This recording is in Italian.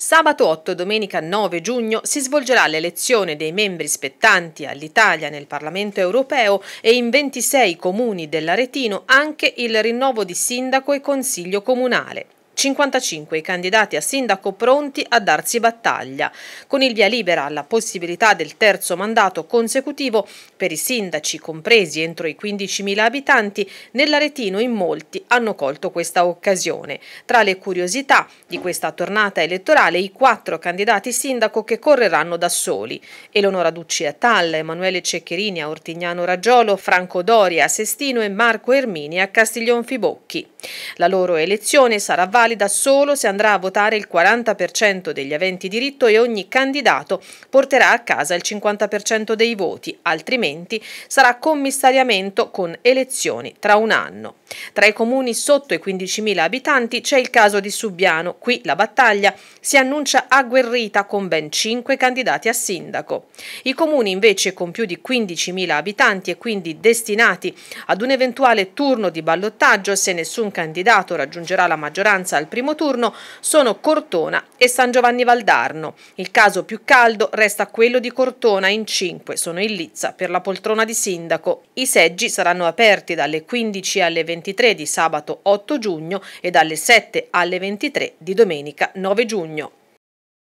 Sabato 8 e domenica 9 giugno si svolgerà l'elezione dei membri spettanti all'Italia nel Parlamento europeo e in 26 comuni dell'Aretino anche il rinnovo di sindaco e consiglio comunale. 55 i candidati a sindaco pronti a darsi battaglia, con il via libera alla possibilità del terzo mandato consecutivo per i sindaci compresi entro i 15.000 abitanti, nell'Aretino in molti hanno colto questa occasione. Tra le curiosità di questa tornata elettorale i quattro candidati sindaco che correranno da soli, Eleonora Ducci a Talla, Emanuele Ceccherini a Ortignano Raggiolo, Franco Doria a Sestino e Marco Ermini a Castiglion Fibocchi. La loro elezione sarà valida valida solo se andrà a votare il 40% degli aventi diritto e ogni candidato porterà a casa il 50% dei voti, altrimenti sarà commissariamento con elezioni tra un anno. Tra i comuni sotto i 15.000 abitanti c'è il caso di Subiano. qui la battaglia si annuncia agguerrita con ben 5 candidati a sindaco. I comuni invece con più di 15.000 abitanti e quindi destinati ad un eventuale turno di ballottaggio se nessun candidato raggiungerà la maggioranza al primo turno sono Cortona e San Giovanni Valdarno. Il caso più caldo resta quello di Cortona in 5, sono in lizza per la poltrona di sindaco. I seggi saranno aperti dalle 15 alle 23 di sabato 8 giugno e dalle 7 alle 23 di domenica 9 giugno.